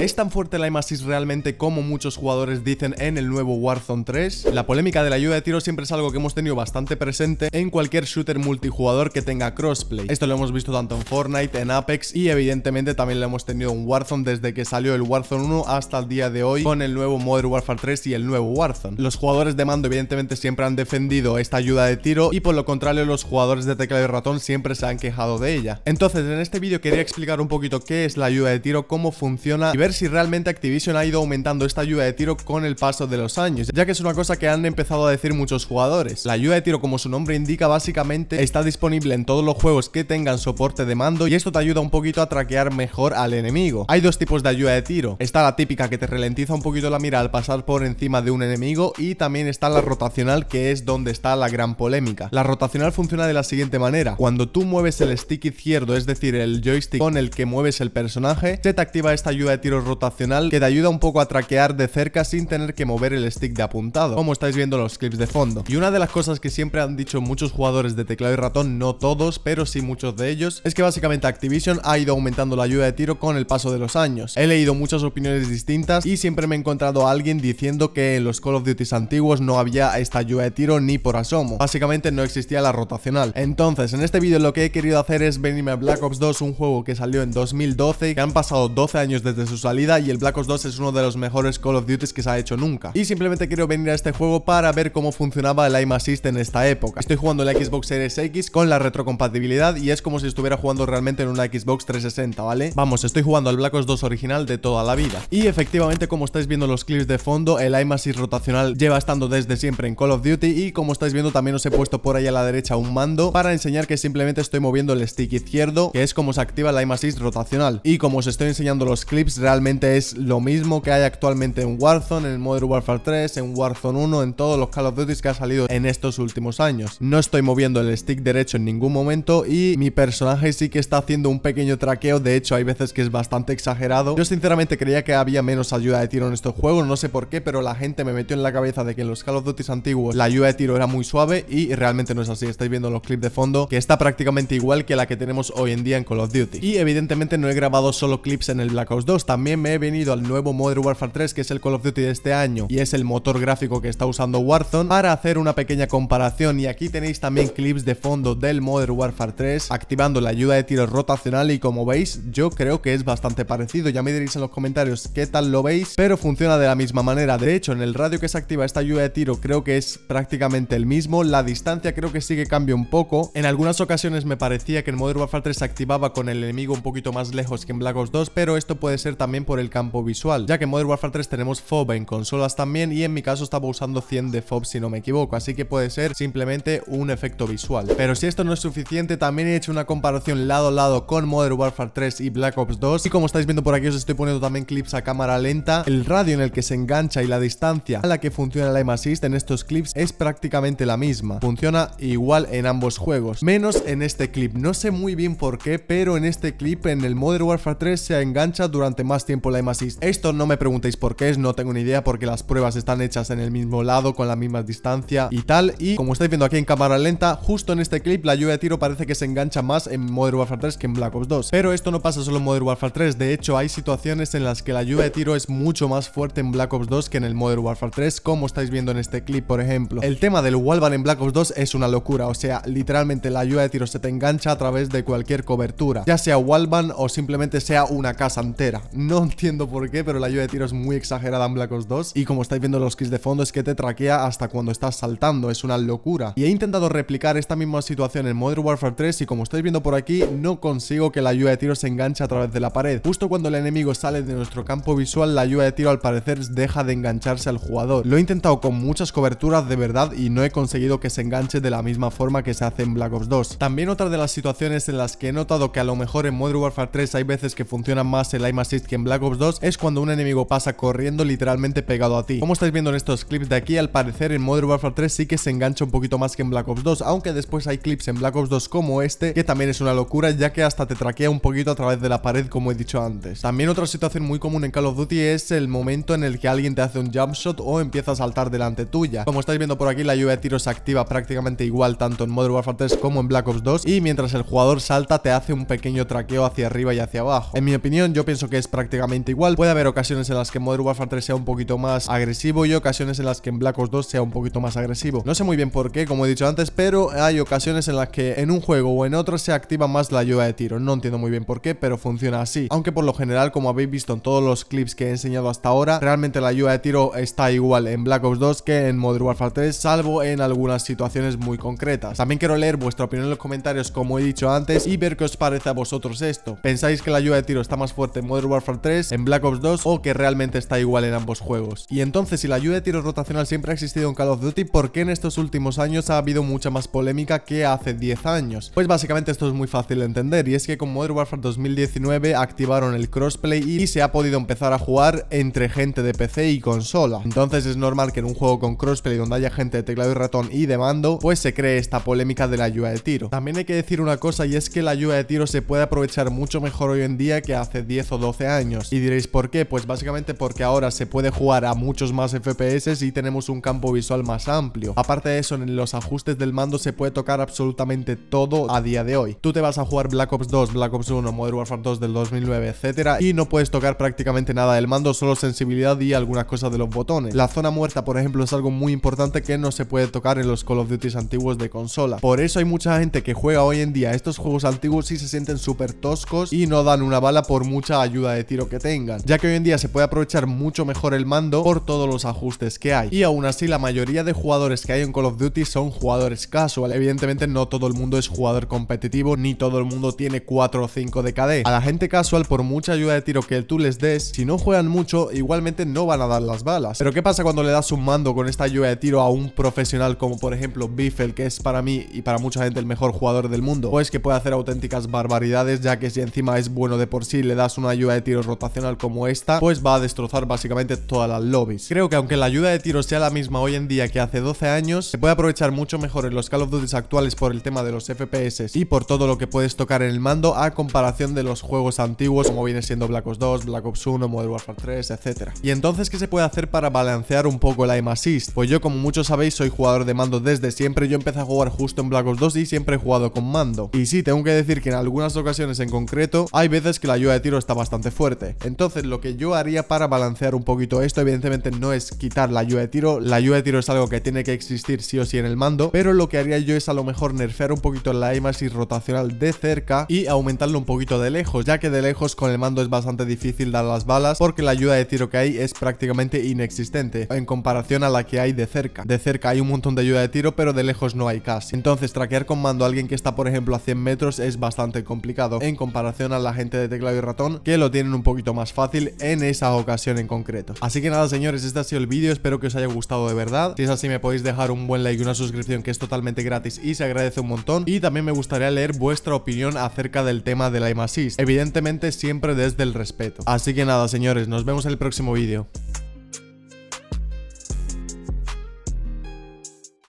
¿Es tan fuerte la 6 realmente como muchos jugadores dicen en el nuevo Warzone 3? La polémica de la ayuda de tiro siempre es algo que hemos tenido bastante presente en cualquier shooter multijugador que tenga crossplay. Esto lo hemos visto tanto en Fortnite, en Apex y evidentemente también lo hemos tenido en Warzone desde que salió el Warzone 1 hasta el día de hoy con el nuevo Modern Warfare 3 y el nuevo Warzone. Los jugadores de mando evidentemente siempre han defendido esta ayuda de tiro y por lo contrario los jugadores de teclado y ratón siempre se han quejado de ella. Entonces en este vídeo quería explicar un poquito qué es la ayuda de tiro, cómo funciona y ver si realmente Activision ha ido aumentando esta ayuda de tiro con el paso de los años, ya que es una cosa que han empezado a decir muchos jugadores. La ayuda de tiro, como su nombre indica, básicamente está disponible en todos los juegos que tengan soporte de mando y esto te ayuda un poquito a traquear mejor al enemigo. Hay dos tipos de ayuda de tiro. Está la típica que te ralentiza un poquito la mira al pasar por encima de un enemigo y también está la rotacional que es donde está la gran polémica. La rotacional funciona de la siguiente manera. Cuando tú mueves el stick izquierdo, es decir, el joystick con el que mueves el personaje, se te activa esta ayuda de tiro rotacional que te ayuda un poco a traquear de cerca sin tener que mover el stick de apuntado, como estáis viendo los clips de fondo. Y una de las cosas que siempre han dicho muchos jugadores de teclado y ratón, no todos, pero sí muchos de ellos, es que básicamente Activision ha ido aumentando la ayuda de tiro con el paso de los años. He leído muchas opiniones distintas y siempre me he encontrado a alguien diciendo que en los Call of Duty antiguos no había esta ayuda de tiro ni por asomo. Básicamente no existía la rotacional. Entonces, en este vídeo lo que he querido hacer es venirme a Black Ops 2, un juego que salió en 2012, que han pasado 12 años desde sus y el Black Ops 2 es uno de los mejores Call of Duty que se ha hecho nunca. Y simplemente quiero venir a este juego para ver cómo funcionaba el aim assist en esta época. Estoy jugando en la Xbox Series X con la retrocompatibilidad y es como si estuviera jugando realmente en una Xbox 360, ¿vale? Vamos, estoy jugando al Black Ops 2 original de toda la vida. Y efectivamente, como estáis viendo los clips de fondo, el aim assist rotacional lleva estando desde siempre en Call of Duty y como estáis viendo también os he puesto por ahí a la derecha un mando para enseñar que simplemente estoy moviendo el stick izquierdo, que es como se activa el aim assist rotacional. Y como os estoy enseñando los clips, realmente realmente es lo mismo que hay actualmente en Warzone, en Modern Warfare 3, en Warzone 1, en todos los Call of Duty que ha salido en estos últimos años. No estoy moviendo el stick derecho en ningún momento y mi personaje sí que está haciendo un pequeño traqueo, de hecho hay veces que es bastante exagerado. Yo sinceramente creía que había menos ayuda de tiro en estos juegos, no sé por qué, pero la gente me metió en la cabeza de que en los Call of Duty antiguos la ayuda de tiro era muy suave y realmente no es así. Estáis viendo los clips de fondo que está prácticamente igual que la que tenemos hoy en día en Call of Duty. Y evidentemente no he grabado solo clips en el Black Ops 2, también me he venido al nuevo Modern Warfare 3, que es el Call of Duty de este año, y es el motor gráfico que está usando Warzone, para hacer una pequeña comparación. Y aquí tenéis también clips de fondo del Modern Warfare 3, activando la ayuda de tiro rotacional y como veis, yo creo que es bastante parecido. Ya me diréis en los comentarios qué tal lo veis, pero funciona de la misma manera. De hecho, en el radio que se activa esta ayuda de tiro creo que es prácticamente el mismo. La distancia creo que sí que cambia un poco. En algunas ocasiones me parecía que el Modern Warfare 3 se activaba con el enemigo un poquito más lejos que en Black Ops 2, pero esto puede ser también por el campo visual, ya que en Modern Warfare 3 tenemos FOB en consolas también y en mi caso estaba usando 100 de FOB si no me equivoco, así que puede ser simplemente un efecto visual. Pero si esto no es suficiente, también he hecho una comparación lado a lado con Modern Warfare 3 y Black Ops 2 y como estáis viendo por aquí os estoy poniendo también clips a cámara lenta, el radio en el que se engancha y la distancia a la que funciona la aim assist en estos clips es prácticamente la misma, funciona igual en ambos juegos, menos en este clip, no sé muy bien por qué, pero en este clip en el Modern Warfare 3 se engancha durante más tiempo la M6. Esto no me preguntéis por qué es, no tengo ni idea porque las pruebas están hechas en el mismo lado, con la misma distancia y tal. Y como estáis viendo aquí en cámara lenta, justo en este clip la lluvia de tiro parece que se engancha más en Modern Warfare 3 que en Black Ops 2. Pero esto no pasa solo en Modern Warfare 3, de hecho hay situaciones en las que la lluvia de tiro es mucho más fuerte en Black Ops 2 que en el Modern Warfare 3, como estáis viendo en este clip por ejemplo. El tema del wallbang en Black Ops 2 es una locura, o sea, literalmente la lluvia de tiro se te engancha a través de cualquier cobertura, ya sea wallbang o simplemente sea una casa entera. No entiendo por qué, pero la ayuda de tiro es muy exagerada en Black Ops 2. Y como estáis viendo los kits de fondo, es que te traquea hasta cuando estás saltando. Es una locura. Y he intentado replicar esta misma situación en Modern Warfare 3 y como estáis viendo por aquí, no consigo que la ayuda de tiro se enganche a través de la pared. Justo cuando el enemigo sale de nuestro campo visual, la ayuda de tiro al parecer deja de engancharse al jugador. Lo he intentado con muchas coberturas de verdad y no he conseguido que se enganche de la misma forma que se hace en Black Ops 2. También otra de las situaciones en las que he notado que a lo mejor en Modern Warfare 3 hay veces que funciona más el aim assist que en Black Ops 2 es cuando un enemigo pasa corriendo literalmente pegado a ti. Como estáis viendo en estos clips de aquí, al parecer en Modern Warfare 3 sí que se engancha un poquito más que en Black Ops 2, aunque después hay clips en Black Ops 2 como este, que también es una locura ya que hasta te traquea un poquito a través de la pared como he dicho antes. También otra situación muy común en Call of Duty es el momento en el que alguien te hace un jump shot o empieza a saltar delante tuya. Como estáis viendo por aquí, la lluvia de tiros activa prácticamente igual tanto en Modern Warfare 3 como en Black Ops 2 y mientras el jugador salta te hace un pequeño traqueo hacia arriba y hacia abajo. En mi opinión, yo pienso que es prácticamente prácticamente igual. Puede haber ocasiones en las que Modern Warfare 3 sea un poquito más agresivo y ocasiones en las que en Black Ops 2 sea un poquito más agresivo. No sé muy bien por qué, como he dicho antes, pero hay ocasiones en las que en un juego o en otro se activa más la ayuda de tiro. No entiendo muy bien por qué, pero funciona así. Aunque por lo general, como habéis visto en todos los clips que he enseñado hasta ahora, realmente la ayuda de tiro está igual en Black Ops 2 que en Modern Warfare 3, salvo en algunas situaciones muy concretas. También quiero leer vuestra opinión en los comentarios, como he dicho antes, y ver qué os parece a vosotros esto. ¿Pensáis que la ayuda de tiro está más fuerte en Modern Warfare 3, en Black Ops 2 o que realmente está igual en ambos juegos. Y entonces, si la ayuda de tiro rotacional siempre ha existido en Call of Duty, ¿por qué en estos últimos años ha habido mucha más polémica que hace 10 años? Pues básicamente esto es muy fácil de entender y es que con Modern Warfare 2019 activaron el crossplay y se ha podido empezar a jugar entre gente de PC y consola. Entonces es normal que en un juego con crossplay donde haya gente de teclado y ratón y de mando, pues se cree esta polémica de la ayuda de tiro. También hay que decir una cosa y es que la ayuda de tiro se puede aprovechar mucho mejor hoy en día que hace 10 o 12 años y diréis, ¿por qué? Pues básicamente porque ahora se puede jugar a muchos más FPS y tenemos un campo visual más amplio. Aparte de eso, en los ajustes del mando se puede tocar absolutamente todo a día de hoy. Tú te vas a jugar Black Ops 2, Black Ops 1, Modern Warfare 2 del 2009, etcétera, y no puedes tocar prácticamente nada del mando, solo sensibilidad y algunas cosas de los botones. La zona muerta, por ejemplo, es algo muy importante que no se puede tocar en los Call of Duty antiguos de consola. Por eso hay mucha gente que juega hoy en día estos juegos antiguos y se sienten súper toscos y no dan una bala por mucha ayuda de ti que tengan, ya que hoy en día se puede aprovechar mucho mejor el mando por todos los ajustes que hay. Y aún así, la mayoría de jugadores que hay en Call of Duty son jugadores casual. Evidentemente, no todo el mundo es jugador competitivo, ni todo el mundo tiene 4 o 5 de KD. A la gente casual, por mucha ayuda de tiro que tú les des, si no juegan mucho, igualmente no van a dar las balas. Pero ¿qué pasa cuando le das un mando con esta ayuda de tiro a un profesional como por ejemplo Biffel, que es para mí y para mucha gente el mejor jugador del mundo? Pues que puede hacer auténticas barbaridades, ya que si encima es bueno de por sí, le das una ayuda de tiro rotacional como esta, pues va a destrozar básicamente todas las lobbies. Creo que aunque la ayuda de tiro sea la misma hoy en día que hace 12 años, se puede aprovechar mucho mejor en los Call of Duty actuales por el tema de los FPS y por todo lo que puedes tocar en el mando a comparación de los juegos antiguos como viene siendo Black Ops 2, Black Ops 1, Modern Warfare 3, etc. Y entonces, ¿qué se puede hacer para balancear un poco la aim assist? Pues yo, como muchos sabéis, soy jugador de mando desde siempre, yo empecé a jugar justo en Black Ops 2 y siempre he jugado con mando. Y sí, tengo que decir que en algunas ocasiones en concreto, hay veces que la ayuda de tiro está bastante fuerte entonces lo que yo haría para balancear un poquito esto evidentemente no es quitar la ayuda de tiro, la ayuda de tiro es algo que tiene que existir sí o sí en el mando, pero lo que haría yo es a lo mejor nerfear un poquito la y rotacional de cerca y aumentarlo un poquito de lejos, ya que de lejos con el mando es bastante difícil dar las balas porque la ayuda de tiro que hay es prácticamente inexistente en comparación a la que hay de cerca. De cerca hay un montón de ayuda de tiro pero de lejos no hay casi. Entonces traquear con mando a alguien que está por ejemplo a 100 metros es bastante complicado en comparación a la gente de teclado y ratón que lo tienen un poquito más fácil en esa ocasión en concreto. Así que nada señores, este ha sido el vídeo, espero que os haya gustado de verdad. Si es así me podéis dejar un buen like y una suscripción que es totalmente gratis y se agradece un montón. Y también me gustaría leer vuestra opinión acerca del tema de la assist, evidentemente siempre desde el respeto. Así que nada señores, nos vemos en el próximo vídeo.